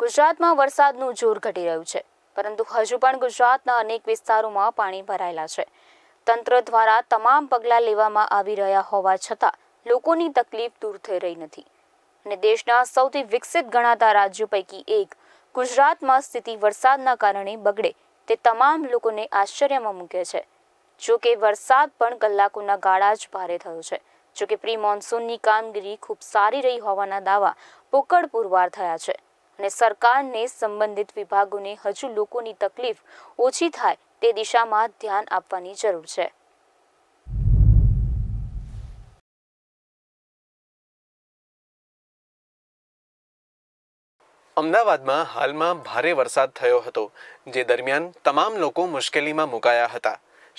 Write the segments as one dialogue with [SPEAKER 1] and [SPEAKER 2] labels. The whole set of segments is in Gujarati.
[SPEAKER 1] ગુજરાતમાં વરસાદનું જોર ઘટી રહ્યું છે પરંતુ હજુ પણ ગુજરાતના અનેક વિસ્તારોમાં પાણી ભરાયેલા છે તંત્ર દ્વારા તમામ પગલાં લેવામાં આવી રહ્યા હોવા છતાં લોકોની તકલીફ દૂર થઈ રહી નથી અને દેશના સૌથી વિકસિત ગણાતા રાજ્યો પૈકી એક ગુજરાતમાં સ્થિતિ વરસાદના કારણે બગડે તે તમામ લોકોને આશ્ચર્યમાં મૂકે છે જો કે વરસાદ પણ કલાકોના ગાળા જ ભારે થયો છે જો કે પ્રી મોન્સૂનની કામગીરી ખૂબ સારી રહી હોવાના દાવા પોકળ પુરવાર થયા છે અને સરકારને સંબંધિત વિભાગોને હજુ લોકોની તકલીફ ઓછી થાય તે દિશામાં ધ્યાન આપવાની જરૂર છે
[SPEAKER 2] અમદાવાદમાં હાલમાં ભારે વરસાદ થયો હતો જે દરમિયાન તમામ લોકો મુશ્કેલીમાં મુકાયા હતા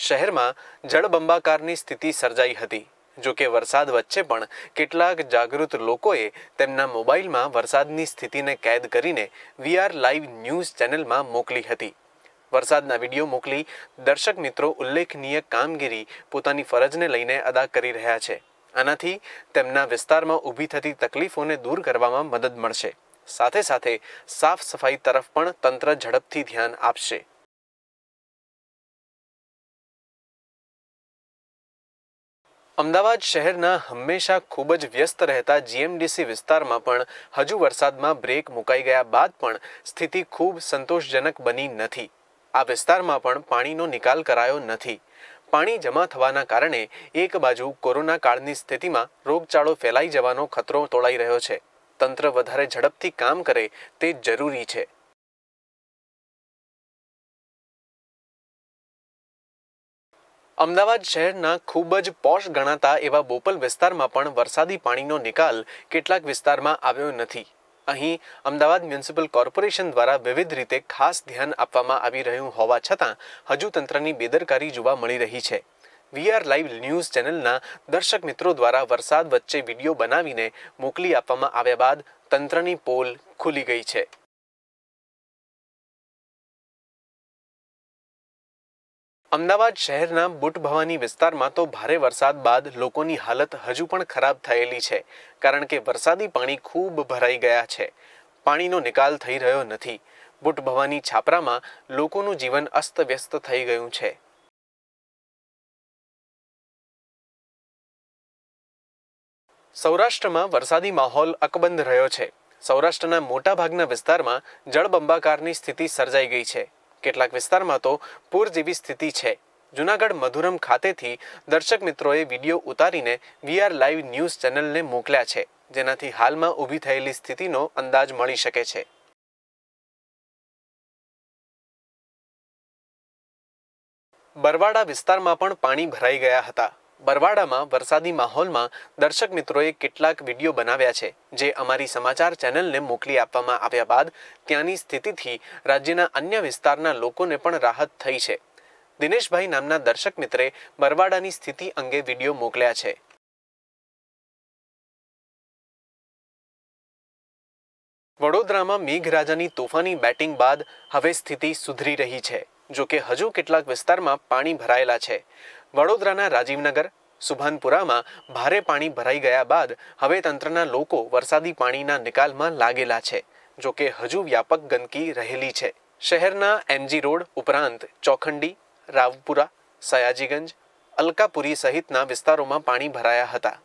[SPEAKER 2] શહેરમાં જળબંબાકારની સ્થિતિ સર્જાઈ હતી જો કે વરસાદ વચ્ચે પણ કેટલાક જાગૃત લોકોએ તેમના મોબાઈલમાં વરસાદની સ્થિતિને કેદ કરીને વીઆર લાઈવ ન્યૂઝ ચેનલમાં મોકલી હતી વરસાદના વિડીયો મોકલી દર્શક મિત્રો ઉલ્લેખનીય કામગીરી પોતાની ફરજને લઈને અદા કરી રહ્યા છે આનાથી તેમના વિસ્તારમાં ઊભી થતી તકલીફોને દૂર કરવામાં મદદ મળશે સાથે સાથે સાફ સફાઈ તરફ પણ તંત્ર ઝડપથી ધ્યાન આપશે અમદાવાદ શહેરના હંમેશા ખૂબ જ વ્યસ્ત રહેતા જીએમડીસી વિસ્તારમાં પણ હજુ વરસાદમાં બ્રેક મુકાઈ ગયા બાદ પણ સ્થિતિ ખૂબ સંતોષજનક બની નથી આ વિસ્તારમાં પણ પાણીનો નિકાલ કરાયો નથી પાણી જમા થવાના કારણે એક બાજુ કોરોના કાળની સ્થિતિમાં રોગચાળો ફેલાઈ જવાનો ખતરો તોળાઈ રહ્યો છે તંત્ર વધારે ઝડપથી કામ કરે તે જરૂરી છે અમદાવાદ શહેરના ખૂબ જ પોશ ગણાતા એવા બોપલ વિસ્તારમાં પણ વરસાદી પાણીનો નિકાલ કેટલાક વિસ્તારમાં આવ્યો નથી અહીં અમદાવાદ મ્યુનિસિપલ કોર્પોરેશન દ્વારા વિવિધ રીતે ખાસ ધ્યાન આપવામાં આવી રહ્યું હોવા છતાં હજુ તંત્રની બેદરકારી જોવા મળી રહી છે વીઆર લાઈવ ન્યૂઝ ચેનલના દર્શક મિત્રો દ્વારા વરસાદ વચ્ચે વિડીયો બનાવીને મોકલી આપવામાં આવ્યા બાદ તંત્રની પોલ ખુલી ગઈ છે અમદાવાદ શહેરના બુટ ભવાની વિસ્તારમાં તો ભારે વરસાદ બાદ લોકોની હાલત હજુ પણ ખરાબ થયેલી છે કારણ કે વરસાદી પાણી ખૂબ ભરાઈ ગયા છે પાણીનો નિકાલ થઈ રહ્યો નથી બુટ ભવાની છાપરામાં લોકોનું જીવન અસ્તવ્યસ્ત થઈ ગયું છે સૌરાષ્ટ્રમાં વરસાદી માહોલ અકબંધ રહ્યો છે સૌરાષ્ટ્રના મોટાભાગના વિસ્તારમાં જળબંબાકારની સ્થિતિ સર્જાઈ ગઈ છે કેટલાક વિસ્તારમાં તો પૂર જેવી સ્થિતિ છે જુનાગઢ મધુરમ ખાતેથી દર્શક મિત્રોએ વિડીયો ઉતારીને વીઆર લાઈવ ન્યૂઝ ચેનલને મોકલ્યા છે જેનાથી હાલમાં ઊભી થયેલી સ્થિતિનો અંદાજ મળી શકે છે બરવાડા વિસ્તારમાં પણ પાણી ભરાઈ ગયા હતા બરવાડામાં વરસાદી માહોલમાં દર્શક મિત્રોએ કેટલાક વિડીયો બનાવ્યા છે જે અમારી સમાચાર ચેનલને મોકલી આપવામાં આવ્યા બાદ ત્યાંની સ્થિતિથી રાજ્યના અન્ય વિસ્તારના લોકોને પણ રાહત થઈ છે દિનેશભાઈ નામના દર્શક મિત્રે બરવાડાની સ્થિતિ અંગે
[SPEAKER 3] વિડીયો મોકલ્યા છે
[SPEAKER 2] વડોદરામાં મેઘરાજાની તોફાની બેટિંગ બાદ હવે સ્થિતિ સુધરી રહી છે જોકે હજુ કેટલાક વિસ્તારમાં પાણી ભરાયેલા છે વડોદરાના રાજીવનગર સુભાનપુરામાં ભારે પાણી ભરાઈ ગયા બાદ હવે તંત્રના લોકો વરસાદી પાણીના નિકાલમાં લાગેલા છે જો કે હજુ વ્યાપક ગંદકી રહેલી છે શહેરના એમજી રોડ ઉપરાંત ચોખંડી રાવપુરા સયાજીગંજ અલકાપુરી સહિતના વિસ્તારોમાં પાણી ભરાયા હતા